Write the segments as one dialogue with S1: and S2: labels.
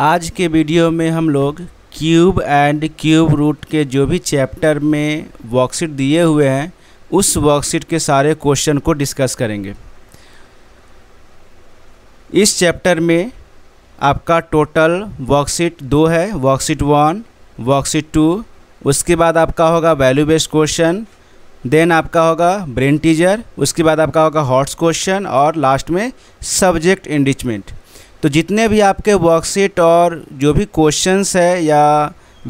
S1: आज के वीडियो में हम लोग क्यूब एंड क्यूब रूट के जो भी चैप्टर में वर्कशीट दिए हुए हैं उस वर्कशीट के सारे क्वेश्चन को डिस्कस करेंगे इस चैप्टर में आपका टोटल वर्कशीट दो है वर्कशीट वन वर्कशीट टू उसके बाद आपका होगा वैल्यू बेस्ड क्वेश्चन देन आपका होगा ब्रेन टीजर उसके बाद आपका होगा हॉट्स क्वेश्चन और लास्ट में सब्जेक्ट एंडिचमेंट तो जितने भी आपके वर्कशीट और जो भी क्वेश्चंस है या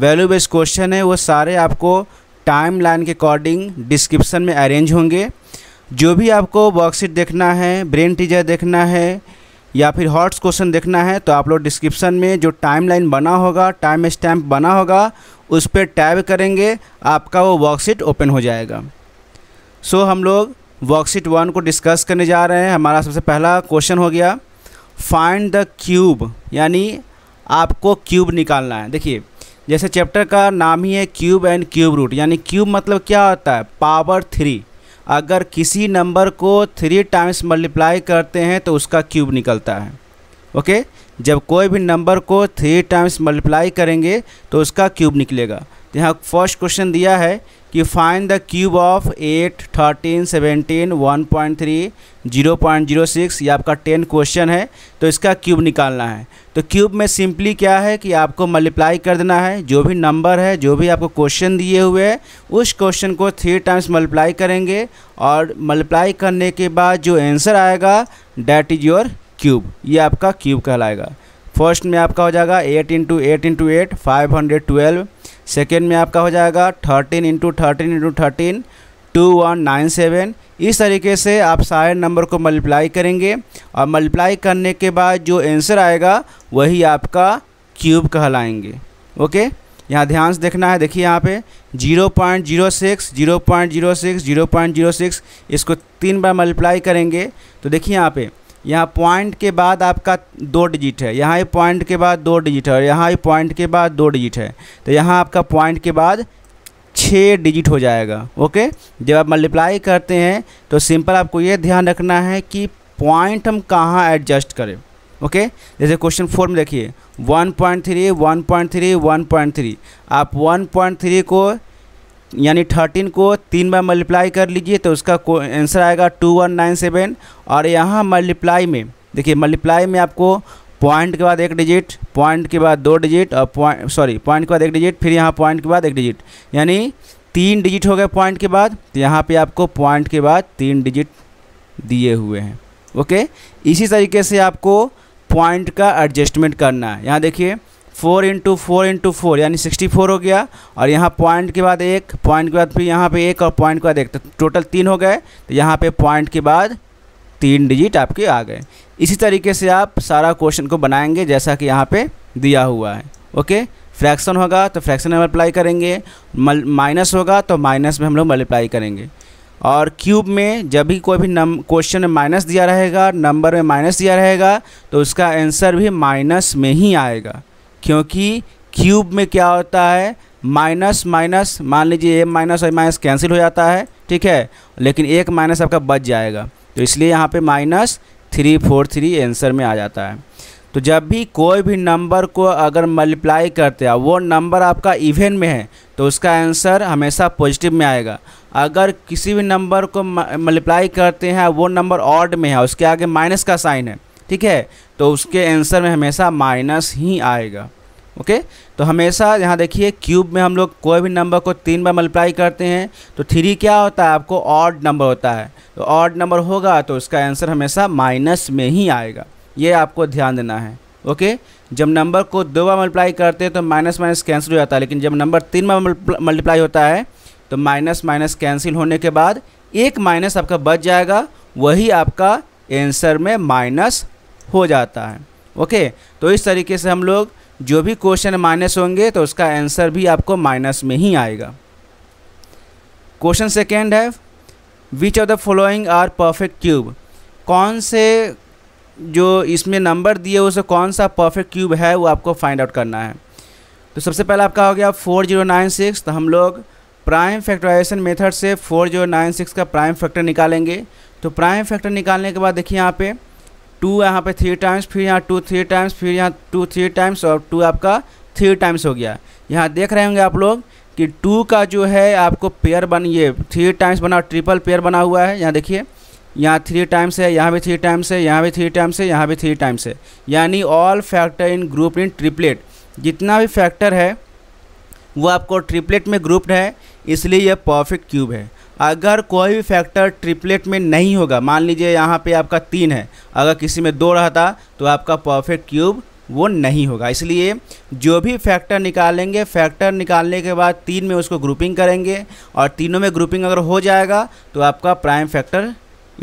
S1: वैल्यू बेस्ड क्वेश्चन है वो सारे आपको टाइम लाइन के अकॉर्डिंग डिस्क्रिप्सन में अरेंज होंगे जो भी आपको वर्कशीट देखना है ब्रेन टीजर देखना है या फिर हॉट्स क्वेश्चन देखना है तो आप लोग डिस्क्रिप्शन में जो टाइम लाइन बना होगा टाइम स्टैम्प बना होगा उस पर टैब करेंगे आपका वो वर्कशीट ओपन हो जाएगा सो so, हम लोग वर्कशीट वन को डिस्कस करने जा रहे हैं हमारा सबसे पहला क्वेश्चन हो गया फाइंड द क्यूब यानी आपको क्यूब निकालना है देखिए जैसे चैप्टर का नाम ही है क्यूब एंड क्यूब रूट यानी क्यूब मतलब क्या होता है पावर थ्री अगर किसी नंबर को थ्री टाइम्स मल्टीप्लाई करते हैं तो उसका क्यूब निकलता है ओके जब कोई भी नंबर को थ्री टाइम्स मल्टीप्लाई करेंगे तो उसका क्यूब निकलेगा यहाँ फर्स्ट क्वेश्चन दिया है कि find the cube of eight thirteen one point three zero point zero six ये आपका टेन क्वेश्चन है तो इसका क्यूब निकालना है तो क्यूब में सिंपली क्या है कि आपको मल्टीप्लाई कर देना है जो भी नंबर है जो भी आपको क्वेश्चन दिए हुए हैं उस क्वेश्चन को थ्री टाइम्स मल्टीप्लाई करेंगे और मल्टीप्लाई करने के बाद जो आंसर आएगा डैट इज़ योर क्यूब ये आपका क्यूब कहलाएगा फर्स्ट में आपका हो जाएगा eight into eight into eight five hundred twelve second में आपका हो जाएगा thirteen into thirteen into thirteen two one nine seven इस तरीके से आप सारे नंबर को मल्टीप्लाई करेंगे और मल्टीप्लाई करने के बाद जो आंसर आएगा वही आपका क्यूब कहलाएंगे ओके यहाँ ध्यान से देखना है देखिए यहाँ पे zero point zero six zero point zero six zero point zero six इसको तीन बार मल्टीप्लाई करेंगे तो देखिए यहाँ पे यहाँ पॉइंट के बाद आपका दो डिजिट है यहाँ ये पॉइंट के बाद दो डिजिट है और यहाँ ये पॉइंट के बाद दो डिजिट है तो यहाँ आपका पॉइंट के बाद छः डिजिट हो जाएगा ओके जब आप मल्टीप्लाई करते हैं तो सिंपल आपको ये ध्यान रखना है कि पॉइंट हम कहाँ एडजस्ट करें ओके जैसे क्वेश्चन फोर में देखिए one point three one point three one point three आप वन पॉइंट थ्री को यानी थर्टीन को तीन बार मल्टीप्लाई कर लीजिए तो उसका आंसर आएगा टू वन नाइन सेवन और यहाँ मल्टीप्लाई में देखिए मल्टीप्लाई में आपको पॉइंट के बाद एक डिजिट पॉइंट के बाद दो डिजिट और पॉइंट सॉरी पॉइंट के बाद एक डिजिट फिर यहाँ पॉइंट के बाद एक डिजिट यानी तीन डिजिट हो गए पॉइंट के बाद तो यहाँ पर आपको पॉइंट के बाद तीन डिजिट दिए हुए हैं ओके इसी तरीके से आपको पॉइंट का एडजस्टमेंट करना है यहाँ देखिए four into four into four यानी सिक्सटी फोर हो गया और यहाँ पॉइंट के बाद एक पॉइंट के बाद फिर यहाँ पे एक और पॉइंट के बाद एक तो टोटल तीन हो गए तो यहाँ पे पॉइंट के बाद तीन डिजिट आपके आ गए इसी तरीके से आप सारा क्वेश्चन को बनाएंगे जैसा कि यहाँ पे दिया हुआ है ओके फ्रैक्शन होगा तो फ्रैक्शन में मल्टीप्लाई करेंगे माइनस होगा तो माइनस में हम लोग मल्टीप्लाई करेंगे और क्यूब में जब भी कोई भी नम क्वेश्चन में माइनस दिया रहेगा नंबर में माइनस दिया रहेगा तो उसका आंसर भी माइनस में ही आएगा क्योंकि क्यूब में क्या होता है माइनस माइनस मान लीजिए ए माइनस और माइनस कैंसिल हो जाता है ठीक है लेकिन एक माइनस आपका बच जाएगा तो इसलिए यहाँ पे minus three four three answer में आ जाता है तो जब भी कोई भी नंबर को अगर मल्टीप्लाई करते हैं वो नंबर आपका इवेन में है तो उसका आंसर हमेशा पॉजिटिव में आएगा अगर किसी भी नंबर को मल्टीप्लाई करते हैं वो नंबर ऑड में है उसके आगे माइनस का साइन है ठीक है तो उसके आंसर में हमेशा माइनस ही आएगा ओके तो हमेशा यहाँ देखिए क्यूब में हम लोग कोई भी नंबर को तीन बार मल्टीप्लाई करते हैं तो थ्री क्या होता है आपको ऑड नंबर होता है तो ऑड नंबर होगा तो उसका आंसर हमेशा माइनस में ही आएगा ये आपको ध्यान देना है ओके जब नंबर को दो बार मल्टीप्लाई करते हैं तो माइनस माइनस कैंसिल हो जाता है लेकिन जब नंबर तीन बार मल्टीप्लाई होता है तो माइनस माइनस कैंसिल होने के बाद एक माइनस आपका बच जाएगा वही आपका आंसर में माइनस हो जाता है ओके तो इस तरीके से हम लोग जो भी क्वेश्चन माइनस होंगे तो उसका आंसर भी आपको माइनस में ही आएगा क्वेश्चन सेकेंड है which of the following are perfect cube कौन से जो इसमें नंबर दिए उसे कौन सा परफेक्ट क्यूब है वो आपको फाइंड आउट करना है तो सबसे पहला आपका हो गया फोर जीरो नाइन सिक्स तो हम लोग प्राइम फैक्टराइजेशन मेथड से फोर जीरो नाइन सिक्स का प्राइम फैक्टर निकालेंगे तो प्राइम फैक्टर निकालने के बाद देखिए यहाँ पे टू यहाँ पे थ्री टाइम्स फिर यहाँ टू थ्री टाइम्स फिर यहाँ टू थ्री टाइम्स और टू आपका थ्री टाइम्स हो गया यहाँ देख रहे होंगे आप लोग कि टू का जो है आपको पेयर बन ये थ्री टाइम्स बना ट्रिपल पेयर बना हुआ है यहाँ देखिए यहाँ थ्री टाइम्स है यहाँ भी थ्री टाइम्स है यहाँ भी थ्री टाइम्स है यहाँ भी थ्री टाइम्स है यानी all factor in group in triplet जितना भी फैक्टर है वो आपको ट्रिपलेट में ग्रुप्ड है इसलिए यह परफेक्ट क्यूब है अगर कोई भी फैक्टर ट्रिपलेट में नहीं होगा मान लीजिए यहाँ पे आपका तीन है अगर किसी में दो रहता तो आपका परफेक्ट क्यूब वो नहीं होगा इसलिए जो भी फैक्टर निकालेंगे फैक्टर निकालने के बाद तीन में उसको ग्रुपिंग करेंगे और तीनों में ग्रुपिंग अगर हो जाएगा तो आपका प्राइम फैक्टर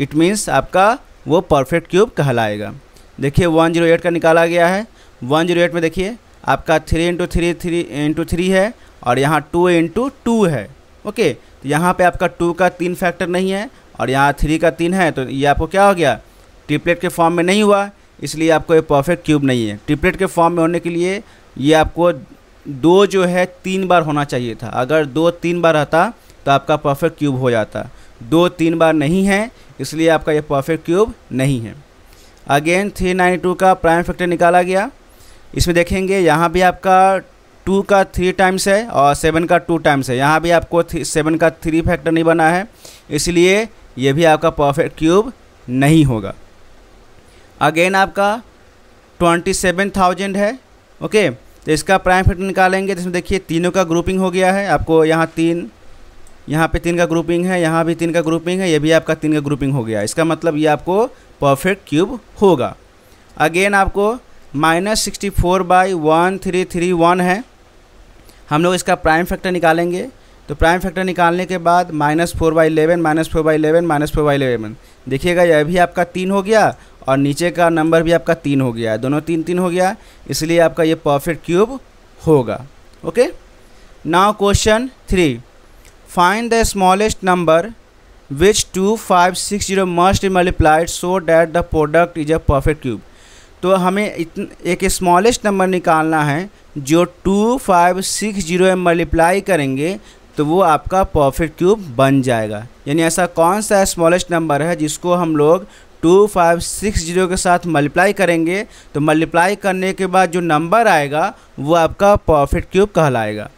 S1: इट मीन्स आपका वो परफेक्ट क्यूब कहलाएगा देखिए वन जीरो एट का निकाला गया है वन जीरो एट में देखिए आपका three into three three into three है और यहाँ टू इंटू टू है ओके तो यहाँ पे आपका टू का तीन फैक्टर नहीं है और यहाँ थ्री का तीन है तो ये आपको क्या हो गया ट्रिपलेट के फॉर्म में नहीं हुआ इसलिए आपको ये परफेक्ट क्यूब नहीं है ट्रिपलेट के फॉर्म में होने के लिए ये आपको दो जो है तीन बार होना चाहिए था अगर दो तीन बार रहता तो आपका परफेक्ट क्यूब हो जाता दो तीन बार नहीं है इसलिए आपका ये परफेक्ट क्यूब नहीं है अगेन 392 का प्राइम फैक्टर निकाला गया इसमें देखेंगे यहाँ भी आपका टू का थ्री टाइम्स है और सेवन का टू टाइम्स है यहाँ भी आपको सेवन का थ्री फैक्टर नहीं बना है इसलिए ये भी आपका परफेक्ट क्यूब नहीं होगा अगेन आपका ट्वेंटी सेवन थाउजेंड है ओके तो इसका प्राइम फैक्टर निकालेंगे जिसमें देखिए तीनों का ग्रुपिंग हो गया है आपको यहाँ तीन यहाँ पे तीन का ग्रुपिंग है यहाँ भी तीन का ग्रुपिंग है ये भी आपका तीन का ग्रुपिंग हो गया इसका मतलब ये आपको परफेक्ट क्यूब होगा अगेन आपको minus sixty four by one three three one है हम लोग इसका प्राइम फैक्टर निकालेंगे तो प्राइम फैक्टर निकालने के बाद minus four by eleven minus four by eleven minus four by eleven देखिएगा यह भी आपका तीन हो गया और नीचे का नंबर भी आपका तीन हो गया दोनों तीन तीन हो गया इसलिए आपका ये परफेक्ट क्यूब होगा okay now question three find the smallest number two five six zero must multiplied so that the product is a perfect cube तो हमें इतन एक स्मॉलेस्ट नंबर निकालना है जो टू फाइव सिक्स जीरो में मल्टीप्लाई करेंगे तो वो आपका परफेक्ट क्यूब बन जाएगा यानी ऐसा कौन सा स्मॉलेस्ट नंबर है जिसको हम लोग टू फाइव सिक्स जीरो के साथ मल्टीप्लाई करेंगे तो मल्टीप्लाई करने के बाद जो नंबर आएगा वो आपका परफेक्ट क्यूब कहलाएगा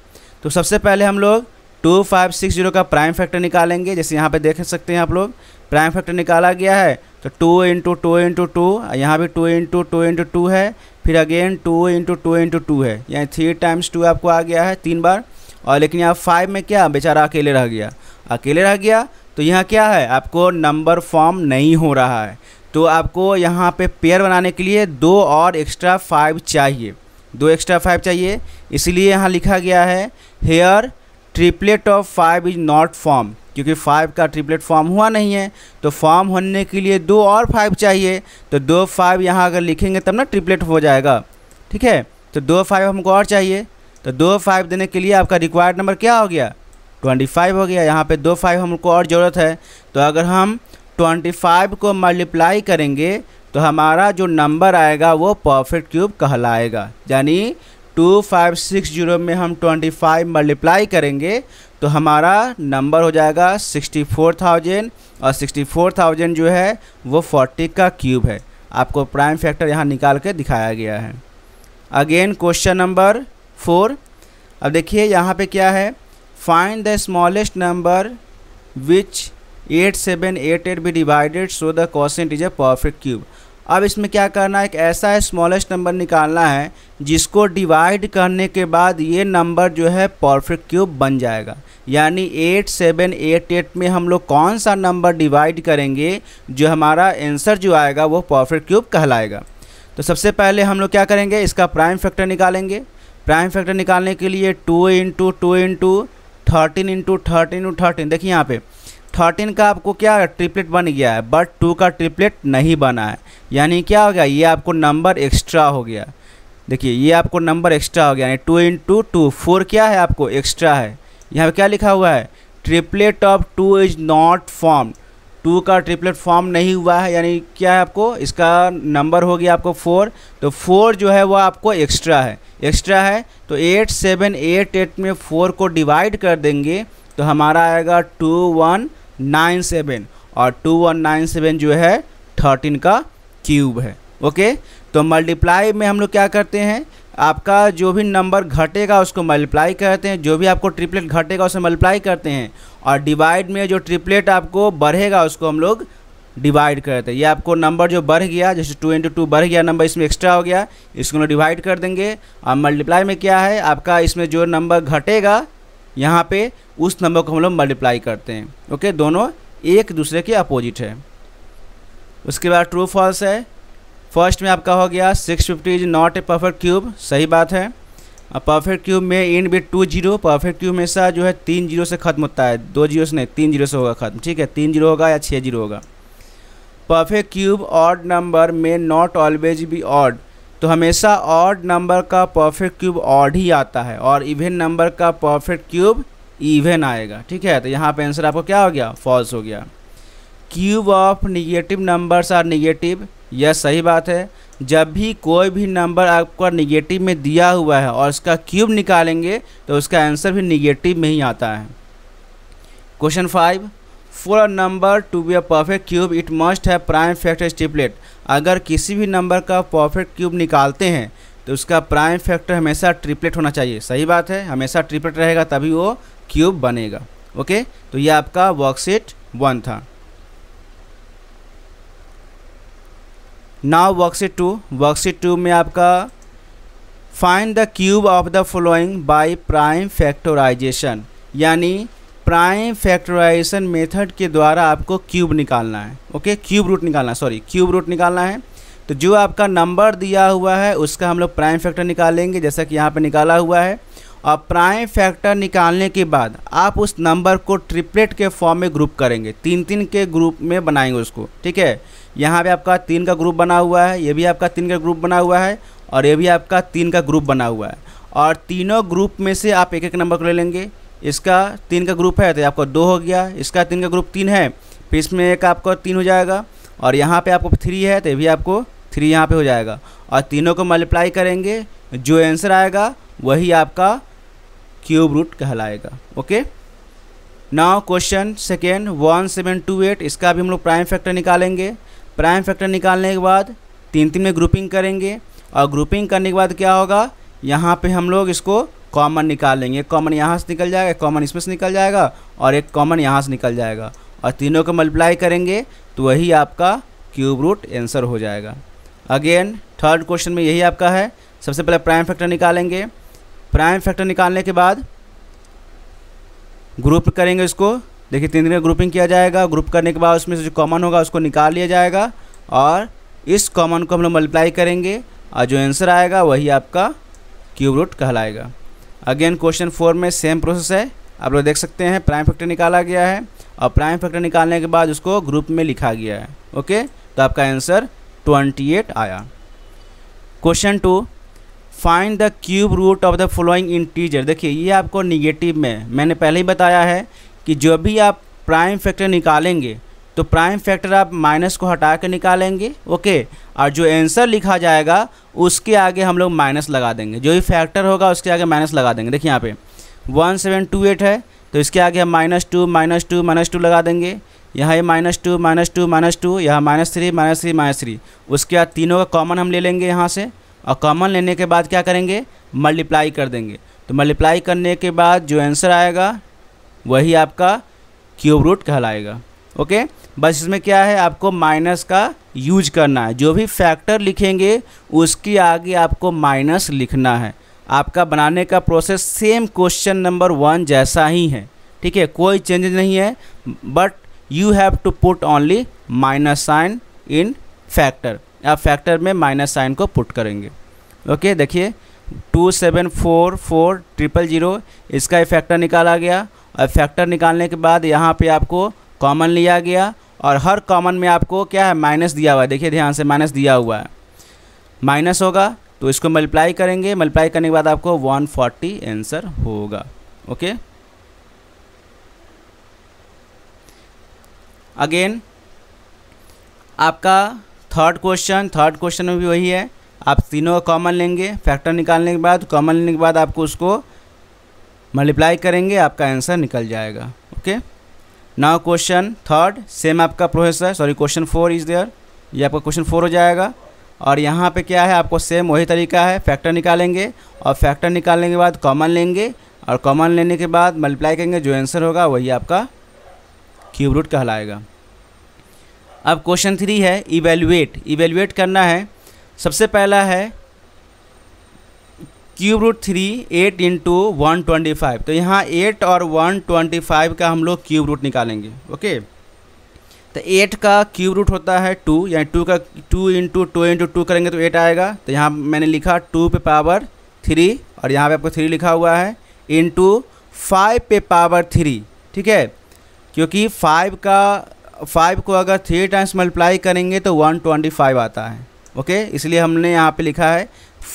S1: तो सबसे पहले हम लोग टू फाइव सिक्स जीरो का प्राइम फैक्टर निकालेंगे जैसे यहाँ पे देख सकते हैं आप लोग प्राइम फैक्टर निकाला गया है तो two into two into two यहाँ भी two into two into two है फिर again two into two into two है यानी थ्री टाइम्स टू आपको आ गया है तीन बार और लेकिन यहाँ फाइव में क्या बेचारा अकेले रह गया अकेले रह गया तो यहाँ क्या है आपको नंबर फॉर्म नहीं हो रहा है तो आपको यहाँ पे पेयर बनाने के लिए दो और एक्स्ट्रा फाइव चाहिए दो एक्स्ट्रा फाइव चाहिए इसलिए यहाँ लिखा गया है here triplet of five is not form क्योंकि फाइव का ट्रिपलेट फॉर्म हुआ नहीं है तो फॉर्म होने के लिए दो और फाइव चाहिए तो दो फाइव यहाँ अगर लिखेंगे तब ना ट्रिपलेट हो जाएगा ठीक है तो दो फाइव हमको और चाहिए तो दो फाइव देने के लिए आपका रिक्वायर्ड नंबर क्या हो गया ट्वेंटी फाइव हो गया यहाँ पे दो फाइव हमको और ज़रूरत है तो अगर हम ट्वेंटी फाइव को मल्टीप्लाई करेंगे तो हमारा जो नंबर आएगा वो परफेक्ट क्यूब कहलाएगा यानी टू फाइव सिक्स जीरो में हम ट्वेंटी फाइव मल्टीप्लाई करेंगे तो हमारा नंबर हो जाएगा सिक्सटी फोर थाउजेंड और सिक्सटी फोर थाउजेंड जो है वो फोर्टी का क्यूब है आपको प्राइम फैक्टर यहाँ निकाल के दिखाया गया है अगेन क्वेश्चन नंबर फोर अब देखिए यहाँ पे क्या है find the smallest number which eight seven eight eight be divided so the quotient is a perfect cube अब इसमें क्या करना है एक ऐसा स्मॉलेस्ट नंबर निकालना है जिसको डिवाइड करने के बाद ये नंबर जो है परफेक्ट क्यूब बन जाएगा यानी एट सेवन एट एट में हम लोग कौन सा नंबर डिवाइड करेंगे जो हमारा आंसर जो आएगा वो परफेक्ट क्यूब कहलाएगा तो सबसे पहले हम लोग क्या करेंगे इसका प्राइम फैक्टर निकालेंगे प्राइम फैक्टर निकालने के लिए two into two into thirteen into thirteen into thirteen देखिए यहाँ पर थर्टीन का आपको क्या ट्रिपलेट बन गया है बट टू का ट्रिपलेट नहीं बना है यानी क्या हो गया ये आपको नंबर एक्स्ट्रा हो गया देखिए ये आपको नंबर एक्स्ट्रा हो गया यानी two in two two four क्या है आपको एक्स्ट्रा है यहाँ पे क्या लिखा हुआ है triplet of two is not form two का ट्रिपलेट फॉर्म नहीं हुआ है यानी क्या है आपको इसका नंबर हो गया आपको फोर तो फोर जो है वह आपको एक्स्ट्रा है एक्स्ट्रा है तो एट सेवन एट एट में फोर को डिवाइड कर देंगे तो हमारा आएगा टू वन नाइन सेवन और टू वन नाइन सेवन जो है थर्टीन का क्यूब है ओके तो मल्टीप्लाई में हम लोग क्या करते हैं आपका जो भी नंबर घटेगा उसको मल्टीप्लाई करते हैं जो भी आपको ट्रिपलेट घटेगा उसे मल्टीप्लाई करते हैं और डिवाइड में जो ट्रिपलेट आपको बढ़ेगा उसको हम लोग डिवाइड करते हैं ये आपको नंबर जो बढ़ गया जैसे टू इंटू टू बढ़ गया नंबर इसमें एक्स्ट्रा हो गया इसको हम लोग डिवाइड कर देंगे और मल्टीप्लाई में क्या है आपका इसमें जो नंबर घटेगा यहाँ पे उस नंबर को हम लोग मल्टीप्लाई करते हैं ओके दोनों एक दूसरे के अपोजिट है उसके बाद ट्रू फॉल्स है फर्स्ट में आपका हो गया six fifty is not a perfect cube सही बात है परफेक्ट क्यूब में इन बिट टू जीरो परफेक्ट क्यूब हमेशा जो है तीन जीरो से खत्म होता है दो जीरो से नहीं तीन जीरो से होगा खत्म ठीक है तीन जीरो होगा या छः जीरो होगा परफेक्ट क्यूब ऑड नंबर में नॉट ऑलवेज बी ऑड तो हमेशा ऑड नंबर का परफेक्ट क्यूब ऑड ही आता है और इवेन नंबर का परफेक्ट क्यूब इवेन आएगा ठीक है तो यहाँ पे आंसर आपको क्या हो गया फॉल्स हो गया cube of negative numbers are negative यह सही बात है जब भी कोई भी नंबर आपका निगेटिव में दिया हुआ है और उसका क्यूब निकालेंगे तो उसका आंसर भी निगेटिव में ही आता है question five for a number to be a perfect cube it must है प्राइम फैक्टर स्टिपलेट अगर किसी भी नंबर का परफेक्ट क्यूब निकालते हैं तो उसका प्राइम फैक्टर हमेशा ट्रिपलेट होना चाहिए सही बात है हमेशा ट्रिपलेट रहेगा तभी वो क्यूब बनेगा ओके तो ये आपका वर्कशीट वन था now worksheet two worksheet two में आपका find the cube of the following by prime factorization यानी प्राइम फैक्टराइजेशन मेथड के द्वारा आपको क्यूब निकालना है ओके क्यूब रूट निकालना सॉरी क्यूब रूट निकालना है तो जो आपका नंबर दिया हुआ है उसका हम लोग प्राइम फैक्टर निकालेंगे जैसा कि यहाँ पे निकाला हुआ है और प्राइम फैक्टर निकालने के बाद आप उस नंबर को ट्रिपलेट के फॉर्म में ग्रुप करेंगे तीन तीन के ग्रुप में बनाएंगे उसको ठीक है यहाँ पर आपका तीन का ग्रुप बना हुआ है ये भी आपका तीन का ग्रुप बना हुआ है और ये भी आपका तीन का ग्रुप बना हुआ है और तीनों ग्रुप में से आप एक एक नंबर को ले लेंगे इसका तीन का ग्रुप है तो आपका दो हो गया इसका तीन का ग्रुप तीन है फिर इसमें एक आपका तीन हो जाएगा और यहाँ पे आपको थ्री है तो भी आपको थ्री यहाँ पे हो जाएगा और तीनों को मल्टीप्लाई करेंगे जो आंसर आएगा वही आपका क्यूब रूट कहलाएगा okay now question second one seven two eight इसका भी हम लोग प्राइम फैक्टर निकालेंगे प्राइम फैक्टर निकालने के बाद तीन तीन में ग्रुपिंग करेंगे और ग्रुपिंग करने के बाद क्या होगा यहाँ पे हम लोग इसको कॉमन निकाल लेंगे एक कॉमन यहाँ से निकल जाएगा एक कॉमन इसमें से निकल जाएगा और एक कॉमन यहाँ से निकल जाएगा और तीनों को मल्टीप्लाई करेंगे तो वही आपका क्यूब रूट आंसर हो जाएगा अगेन थर्ड क्वेश्चन में यही आपका है सबसे पहले प्राइम फैक्टर निकालेंगे प्राइम फैक्टर निकालने के बाद ग्रुप करेंगे इसको देखिए तीन दिन का ग्रुपिंग किया जाएगा ग्रुप करने के बाद उसमें से जो कॉमन होगा उसको निकाल लिया जाएगा और इस कॉमन को हम लोग मल्टीप्लाई करेंगे और जो आंसर आएगा वही आपका क्यूब रूट कहलाएगा अगेन क्वेश्चन फोर में सेम प्रोसेस है आप लोग देख सकते हैं प्राइम फैक्टर निकाला गया है और प्राइम फैक्टर निकालने के बाद उसको ग्रुप में लिखा गया है ओके तो आपका आंसर 28 आया question two find the cube root of the following integer देखिए ये आपको निगेटिव में मैंने पहले ही बताया है कि जो भी आप प्राइम फैक्टर निकालेंगे तो प्राइम फैक्टर आप माइनस को हटा कर निकालेंगे ओके और जो आंसर लिखा जाएगा उसके आगे हम लोग माइनस लगा देंगे जो भी फैक्टर होगा उसके आगे माइनस लगा देंगे देखिए यहाँ पे वन सेवन टू एट है तो इसके आगे हम minus two minus two minus two लगा देंगे यहाँ ये minus two minus two minus two यहाँ minus three minus three minus three उसके बाद तीनों का कॉमन हम ले लेंगे यहाँ से और कॉमन लेने के बाद क्या करेंगे मल्टीप्लाई कर देंगे तो मल्टीप्लाई करने के बाद जो आंसर आएगा वही आपका क्यूब रूट कहलाएगा ओके बस इसमें क्या है आपको माइनस का यूज करना है जो भी फैक्टर लिखेंगे उसके आगे आपको माइनस लिखना है आपका बनाने का process same question number one जैसा ही है ठीक है कोई चेंजेज नहीं है but you have to put only minus sign in factor आप फैक्टर में माइनस साइन को पुट करेंगे ओके देखिए two seven four four triple zero इसका फैक्टर निकाला गया और फैक्टर निकालने के बाद यहाँ पे आपको कॉमन लिया गया और हर कॉमन में आपको क्या है माइनस दिया हुआ है देखिए ध्यान से माइनस दिया हुआ है माइनस होगा तो इसको मल्टीप्लाई करेंगे मल्टीप्लाई करने के बाद आपको 140 आंसर होगा ओके अगेन आपका थर्ड क्वेश्चन थर्ड क्वेश्चन में भी वही है आप तीनों का कॉमन लेंगे फैक्टर निकालने के बाद कॉमन लेने के बाद आपको उसको मल्टीप्लाई करेंगे आपका आंसर निकल जाएगा okay okay? Now question third same आपका processor sorry question four is there ये आपका क्वेश्चन फोर हो जाएगा और यहाँ पे क्या है आपको सेम वही तरीका है फैक्टर निकालेंगे और फैक्टर निकालने के बाद कॉमन लेंगे और कॉमन लेने के बाद मल्टीप्लाई करेंगे जो आंसर होगा वही आपका क्यूब रूट कहलाएगा अब क्वेश्चन थ्री है इवेल्युएट इवेल्युएट करना है सबसे पहला है cube root three eight into one twenty five तो यहाँ एट और वन ट्वेंटी फाइव का हम लोग क्यूब रूट निकालेंगे ओके तो एट का क्यूब रूट होता है टू यानी टू का two into two into two करेंगे तो एट आएगा तो यहाँ मैंने लिखा टू पे पावर थ्री और यहाँ पे आपको थ्री लिखा हुआ है इंटू फाइव पे पावर थ्री ठीक है क्योंकि फाइव का फाइव को अगर थ्री टाइम्स मल्टीप्लाई करेंगे तो वन ट्वेंटी फाइव आता है ओके इसलिए हमने यहाँ पे लिखा है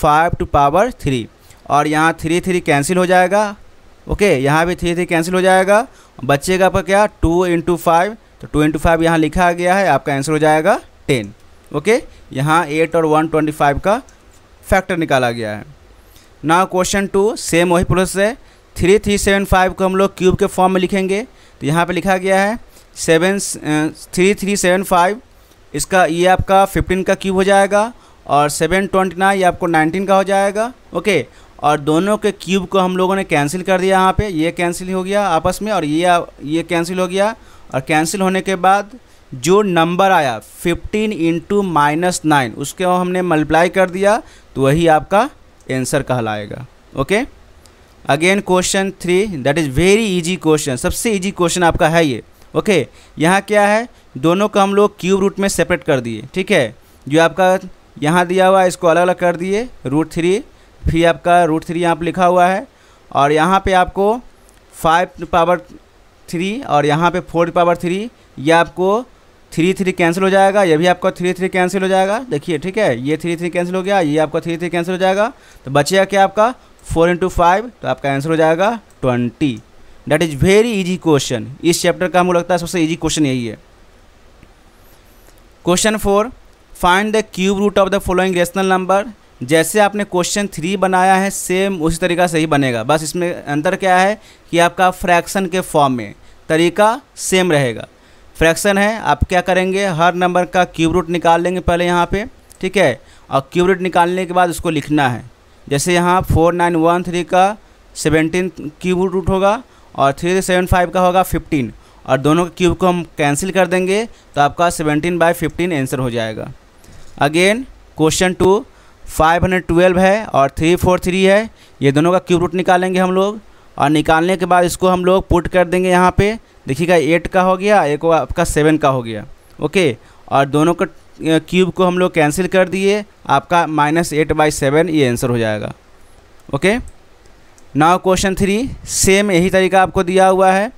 S1: फाइव टू पावर थ्री और यहाँ थ्री थ्री कैंसिल हो जाएगा ओके यहाँ भी थ्री थ्री कैंसिल हो जाएगा बच्चेगा आपका क्या टू इंटू फाइव तो टू इंटू फाइव यहाँ लिखा गया है आपका आंसर हो जाएगा टेन ओके यहाँ एट और वन ट्वेंटी फाइव का फैक्टर निकाला गया है ना क्वेश्चन टू सेम वही प्रोसेस है थ्री थ्री सेवन फाइव को हम लोग क्यूब के फॉर्म में लिखेंगे तो यहाँ पर लिखा गया है seven three three seven five इसका ये आपका फिफ्टीन का क्यूब हो जाएगा और सेवन ट्वेंटी नाइन ये आपको नाइनटीन का हो जाएगा ओके और दोनों के क्यूब को हम लोगों ने कैंसिल कर दिया यहाँ पे ये कैंसिल हो गया आपस में और ये ये कैंसिल हो गया और कैंसिल होने के बाद जो नंबर आया 15 इंटू माइनस नाइन उसके हमने मल्टीप्लाई कर दिया तो वही आपका आंसर कहलाएगा okay again question three that is very easy question सबसे इजी क्वेश्चन आपका है ये ओके यहाँ क्या है दोनों को हम लोग क्यूब रूट में सेपरेट कर दिए ठीक है जो आपका यहाँ दिया हुआ इसको अलग अलग कर दिए रूट थ्री फिर आपका रूट थ्री यहाँ पर लिखा हुआ है और यहाँ पे आपको फाइव पावर थ्री और यहाँ पे फोर पावर थ्री ये आपको थ्री थ्री कैंसिल हो जाएगा ये भी आपका थ्री थ्री कैंसिल हो जाएगा देखिए ठीक है ये थ्री थ्री कैंसिल हो गया ये आपका थ्री थ्री कैंसिल हो जाएगा तो बचेगा क्या आपका फोर इंटू फाइव तो आपका आंसर हो जाएगा twenty that is very easy question इस चैप्टर का हमको लगता है सबसे ईजी क्वेश्चन यही है question four find the cube root of the following rational number जैसे आपने क्वेश्चन थ्री बनाया है सेम उसी तरीका से ही बनेगा बस इसमें अंतर क्या है कि आपका फ्रैक्शन के फॉर्म में तरीका सेम रहेगा फ्रैक्शन है आप क्या करेंगे हर नंबर का क्यूब रूट निकाल लेंगे पहले यहाँ पे ठीक है और क्यूब रूट निकालने के बाद उसको लिखना है जैसे यहाँ फोर नाइन वन थ्री का सेवनटीन क्यूब रूट होगा और थ्री सेवन फाइव का होगा फिफ्टीन और दोनों के क्यूब को हम कैंसिल कर देंगे तो आपका सेवेंटीन बाई फिफ्टीन आंसर हो जाएगा again question two five hundred twelve है और थ्री फोर थ्री है ये दोनों का क्यूब रूट निकालेंगे हम लोग और निकालने के बाद इसको हम लोग पुट कर देंगे यहाँ पे देखिएगा एट का हो गया एक आपका सेवन का हो गया ओके और दोनों का क्यूब को हम लोग कैंसिल कर दिए आपका माइनस एट बाई सेवन ये आंसर हो जाएगा okay now question three same यही तरीका आपको दिया हुआ है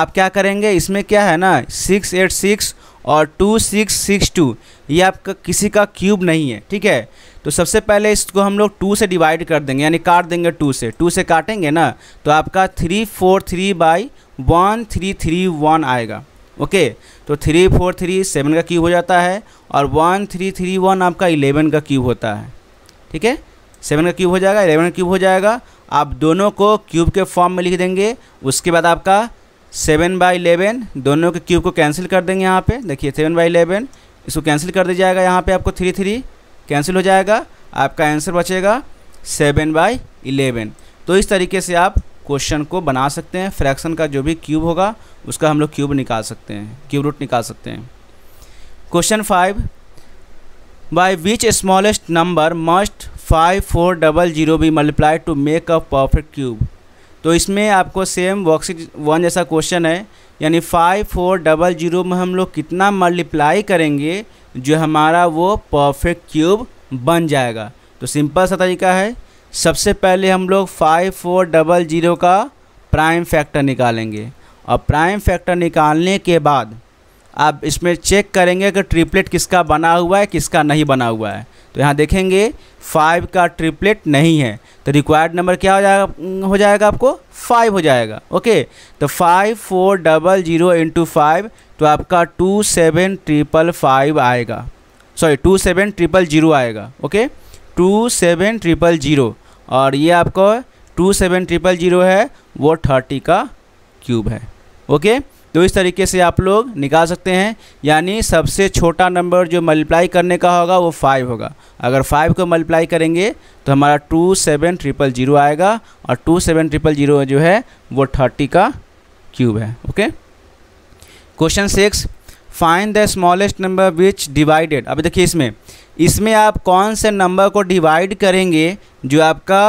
S1: आप क्या करेंगे इसमें क्या है ना सिक्स एट सिक्स और टू सिक्स सिक्स टू ये आपका किसी का क्यूब नहीं है ठीक है तो सबसे पहले इसको हम लोग टू से डिवाइड कर देंगे यानी काट देंगे टू से टू से काटेंगे ना तो आपका three four three by one three three one आएगा ओके तो थ्री फोर थ्री सेवन का क्यूब हो जाता है और वन थ्री थ्री वन आपका इलेवन का क्यूब होता है ठीक है सेवन का क्यूब हो जाएगा इलेवन का क्यूब हो जाएगा आप दोनों को क्यूब के फॉर्म में लिख देंगे उसके बाद आपका सेवन बाई इलेवन दोनों के क्यूब को कैंसिल कर देंगे यहाँ पे देखिए सेवन बाई इलेवन इसको कैंसिल कर दिया जाएगा यहाँ पे आपको थ्री थ्री कैंसिल हो जाएगा आपका आंसर बचेगा सेवन बाई इलेवन तो इस तरीके से आप क्वेश्चन को बना सकते हैं फ्रैक्शन का जो भी क्यूब होगा उसका हम लोग क्यूब निकाल सकते हैं क्यूब रूट निकाल सकते हैं question five by which smallest number must five four double zero be multiply to make a perfect cube तो इसमें आपको सेम वर्कशीट वन जैसा क्वेश्चन है यानी फाइव फोर डबल जीरो में हम लोग कितना मल्टीप्लाई करेंगे जो हमारा वो परफेक्ट क्यूब बन जाएगा तो सिंपल सा तरीका है सबसे पहले हम लोग फाइव फोर डबल जीरो का प्राइम फैक्टर निकालेंगे और प्राइम फैक्टर निकालने के बाद आप इसमें चेक करेंगे कि ट्रिपलेट किसका बना हुआ है किसका नहीं बना हुआ है तो यहाँ देखेंगे फाइव का ट्रिपलेट नहीं है तो रिक्वायर्ड नंबर क्या हो जाएगा हो जाएगा आपको फाइव हो जाएगा ओके तो five four double zero into five तो आपका टू सेवन ट्रिपल फाइव आएगा sorry two seven triple zero आएगा okay two seven triple zero और ये आपको टू सेवन ट्रिपल जीरो है वो थर्टी का क्यूब है ओके तो इस तरीके से आप लोग निकाल सकते हैं यानी सबसे छोटा नंबर जो मल्टीप्लाई करने का होगा वो फाइव होगा अगर फाइव को मल्टीप्लाई करेंगे तो हमारा टू सेवन ट्रिपल जीरो आएगा और टू सेवन ट्रिपल जीरो जो है वो थर्टी का क्यूब है okay question six find the smallest number which divided अभी देखिए इसमें इसमें आप कौन से नंबर को डिवाइड करेंगे जो आपका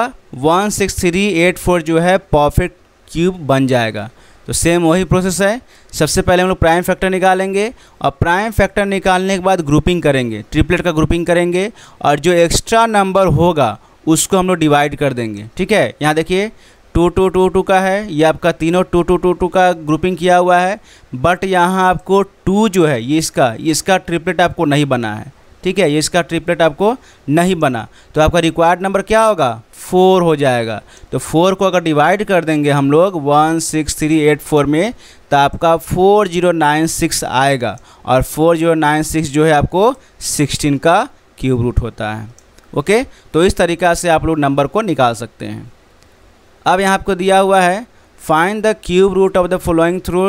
S1: one six three eight four जो है परफेक्ट क्यूब बन जाएगा तो सेम वही प्रोसेस है सबसे पहले हम लोग प्राइम फैक्टर निकालेंगे और प्राइम फैक्टर निकालने के बाद ग्रुपिंग करेंगे ट्रिपलेट का ग्रुपिंग करेंगे और जो एक्स्ट्रा नंबर होगा उसको हम लोग डिवाइड कर देंगे ठीक है यहाँ देखिए टू टू टू टू का है ये आपका तीनों टू टू टू टू का ग्रुपिंग किया हुआ है बट यहाँ आपको टू जो है ये इसका इसका ट्रिपलेट आपको नहीं बना है ठीक है ये इसका ट्रिपलेट आपको नहीं बना तो आपका रिक्वायर्ड नंबर क्या होगा फोर हो जाएगा तो फोर को अगर डिवाइड कर देंगे हम लोग one six three eight four में तो आपका फोर जीरो नाइन सिक्स आएगा और फोर जीरो नाइन सिक्स जो है आपको सिक्सटीन का क्यूब रूट होता है ओके तो इस तरीका से आप लोग नंबर को निकाल सकते हैं अब यहाँ आपको दिया हुआ है find the cube root of the following through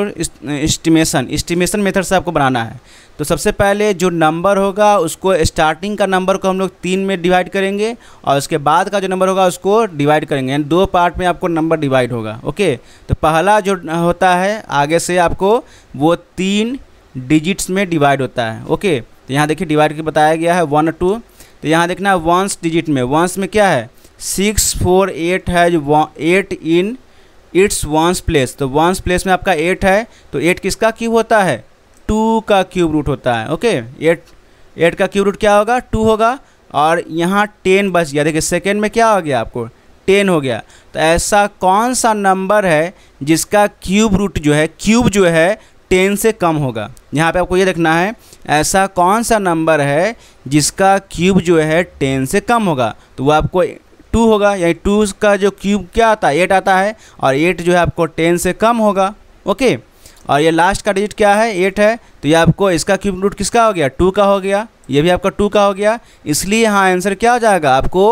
S1: estimation estimation method से आपको बनाना है तो सबसे पहले जो नंबर होगा उसको स्टार्टिंग का नंबर को हम लोग तीन में डिवाइड करेंगे और उसके बाद का जो नंबर होगा उसको डिवाइड करेंगे यानी दो पार्ट में आपको नंबर डिवाइड होगा ओके तो पहला जो होता है आगे से आपको वो तीन डिजिट्स में डिवाइड होता है ओके तो यहाँ देखिए डिवाइड के बताया गया है वन टू तो यहाँ देखना है वंस डिजिट में वंस में क्या है सिक्स फोर एट है जो eight in its ones place तो वंस प्लेस में आपका एट है तो एट किसका क्यूब होता है टू का क्यूब रूट होता है ओके एट एट का क्यूब रूट क्या होगा टू होगा और यहाँ टेन बच गया देखिए सेकेंड में क्या हो गया आपको टेन हो गया तो ऐसा कौन सा नंबर है जिसका क्यूब रूट जो है क्यूब जो है टेन से कम होगा यहाँ पे आपको ये देखना है ऐसा कौन सा नंबर है जिसका क्यूब जो है टेन से कम होगा तो वो आपको टू होगा यानी टू का जो क्यूब क्या आता है एट आता है और एट जो है आपको टेन से कम होगा ओके और ये लास्ट का डिजिट क्या है एट है तो ये आपको इसका क्यूब रूट किसका हो गया टू का हो गया ये भी आपका टू का हो गया इसलिए यहाँ आंसर क्या हो जाएगा आपको